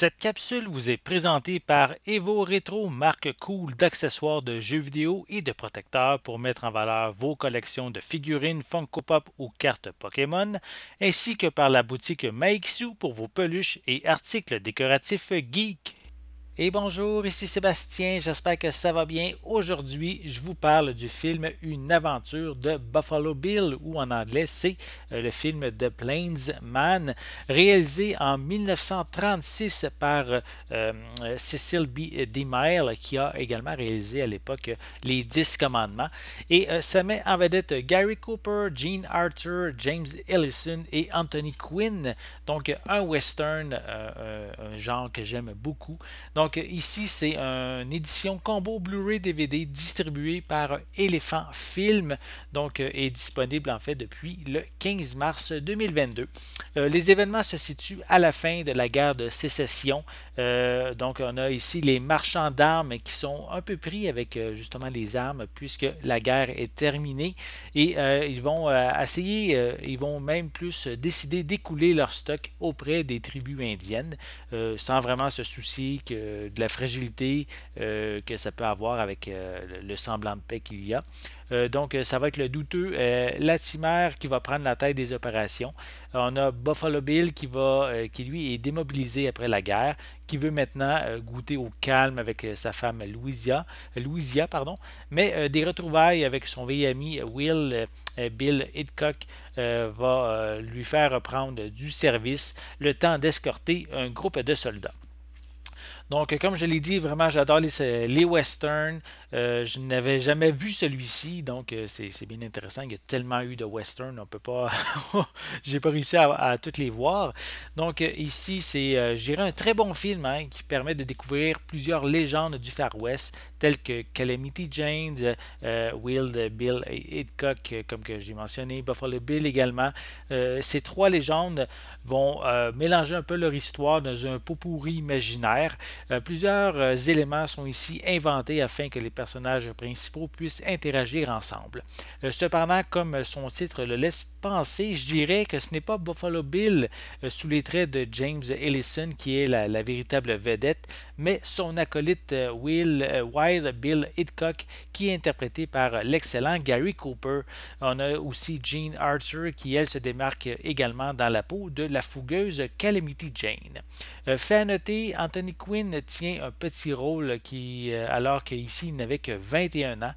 Cette capsule vous est présentée par Evo Retro, marque cool d'accessoires de jeux vidéo et de protecteurs pour mettre en valeur vos collections de figurines Funko Pop ou cartes Pokémon, ainsi que par la boutique Maiksu pour vos peluches et articles décoratifs geek. Et bonjour, ici Sébastien, j'espère que ça va bien. Aujourd'hui, je vous parle du film Une aventure de Buffalo Bill, ou en anglais, c'est euh, le film The Plains Man, réalisé en 1936 par euh, euh, Cecil B. DeMille, qui a également réalisé à l'époque Les Dix Commandements. Et ça met en vedette Gary Cooper, Gene Arthur, James Ellison et Anthony Quinn. Donc, un western, un genre que j'aime beaucoup. Donc, ici, c'est une édition combo Blu-ray DVD distribuée par Elephant Film, donc euh, est disponible en fait depuis le 15 mars 2022. Euh, les événements se situent à la fin de la guerre de sécession. Euh, donc on a ici les marchands d'armes qui sont un peu pris avec justement les armes puisque la guerre est terminée et ils vont essayer, ils vont même plus décider d'écouler leur stock auprès des tribus indiennes sans vraiment se soucier que euh, de la fragilité euh, que ça peut avoir avec euh, le semblant de paix qu'il y a. donc, ça va être le douteux Latimer qui va prendre la tête des opérations. On a Buffalo Bill qui, va, qui lui est démobilisé après la guerre, qui veut maintenant goûter au calme avec sa femme Louisia, Louisia pardon, mais des retrouvailles avec son vieil ami Will Bill Hitchcock va lui faire reprendre du service le temps d'escorter un groupe de soldats. Donc, comme je l'ai dit, vraiment, j'adore les, westerns. Euh, je n'avais jamais vu celui-ci, donc euh, c'est bien intéressant. Il y a tellement eu de westerns, on peut pas. J'ai pas réussi à, toutes les voir. Donc, euh, ici, c'est, j'irai un très bon film hein, qui permet de découvrir plusieurs légendes du Far West, telles que Calamity Jane, Wild Bill et Hitchcock, comme que j'ai mentionné, Buffalo Bill également. ces trois légendes vont mélanger un peu leur histoire dans un pot pourri imaginaire euh, plusieurs euh, éléments sont ici inventés afin que les personnages principaux puissent interagir ensemble. Euh, cependant, comme son titre le laisse penser, je dirais que ce n'est pas Buffalo Bill euh, sous les traits de James Ellison qui est la, véritable vedette, mais son acolyte euh, Will euh, Wild Bill Hitchcock qui est interprété par l'excellent Gary Cooper. On a aussi Jean Archer qui elle se démarque également dans la peau de la fougueuse Calamity Jane. fait à noter, Anthony Quinn tient un petit rôle qui alors qu'ici il n'avait que 21 ans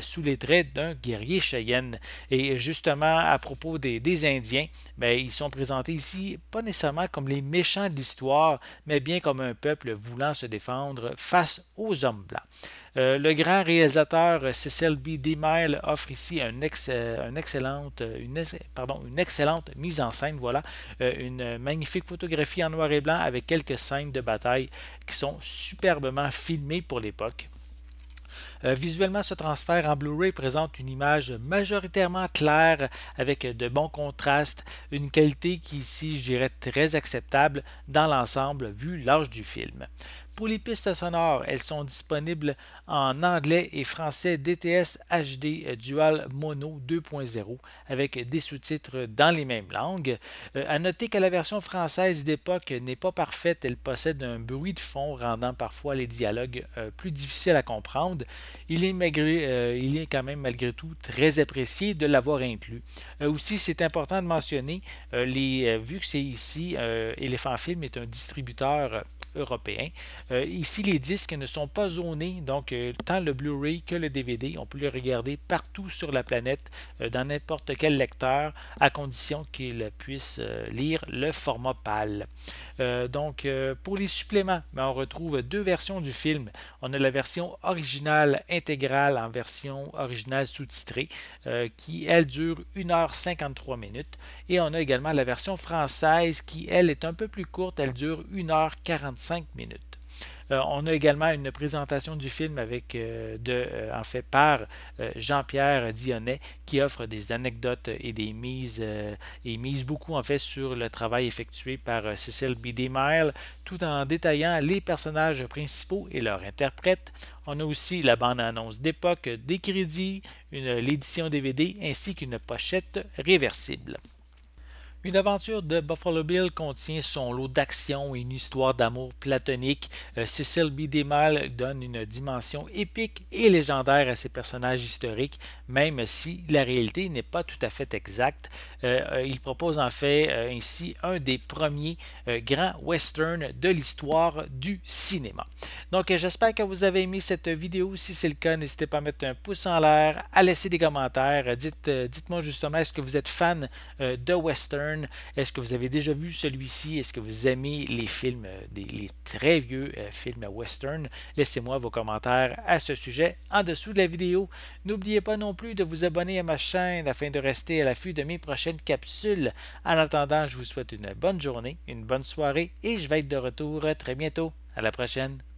sous les traits d'un guerrier Cheyenne et justement à propos des, Indiens, ben, ils sont présentés ici pas nécessairement comme les méchants de l'histoire, mais bien comme un peuple voulant se défendre face aux hommes blancs. Euh, le grand réalisateur euh, Cecil B. DeMille offre ici un euh, excellente, une, pardon, une, excellente mise en scène, voilà, une magnifique photographie en noir et blanc avec quelques scènes de bataille qui sont superbement filmées pour l'époque. Euh, visuellement, ce transfert en Blu-ray présente une image majoritairement claire avec de bons contrastes, une qualité qui ici, je dirais, très acceptable dans l'ensemble vu l'âge du film. Pour les pistes sonores, elles sont disponibles en anglais et français DTS HD euh, Dual Mono 2.0 avec des sous-titres dans les mêmes langues. Euh, à noter que la version française d'époque n'est pas parfaite, elle possède un bruit de fond rendant parfois les dialogues euh, plus difficiles à comprendre. Il est, malgré, il est quand même malgré tout très apprécié de l'avoir inclus. aussi, c'est important de mentionner, les, vu que c'est ici, Elephant Film est un distributeur européen. Euh, ici, les disques ne sont pas zonés, donc euh, tant le Blu-ray que le DVD, on peut les regarder partout sur la planète, euh, dans n'importe quel lecteur, à condition qu'il puisse lire le format PAL. donc, pour les suppléments, ben, on retrouve deux versions du film. On a la version originale intégrale en version originale sous-titrée, qui, elle, dure 1h53 minutes. Et on a également la version française qui, elle, est un peu plus courte, elle dure 1h45 minutes. Euh, on a également une présentation du film avec, euh, de, euh, en fait par Jean-Pierre Dionnet qui offre des anecdotes et des mises et mise beaucoup en fait sur le travail effectué par Cécile DeMille, tout en détaillant les personnages principaux et leurs interprètes. On a aussi la bande-annonce d'époque, des crédits, l'édition DVD ainsi qu'une pochette réversible. Une aventure de Buffalo Bill contient son lot d'action et une histoire d'amour platonique. Cecil B. DeMille donne une dimension épique et légendaire à ses personnages historiques, même si la réalité n'est pas tout à fait exacte. Euh, euh, il propose en fait euh, ainsi un des premiers grands westerns de l'histoire du cinéma. Donc j'espère que vous avez aimé cette vidéo. Si c'est le cas, n'hésitez pas à mettre un pouce en l'air, à laisser des commentaires. Dites-moi justement, est-ce que vous êtes fan de western? Est-ce que vous avez déjà vu celui-ci? Est-ce que vous aimez les films, euh, les très vieux euh, films western? Laissez-moi vos commentaires à ce sujet en dessous de la vidéo. N'oubliez pas non plus de vous abonner à ma chaîne afin de rester à l'affût de mes prochaines capsules. En attendant, je vous souhaite une bonne journée, une bonne soirée et je vais être de retour très bientôt. À la prochaine.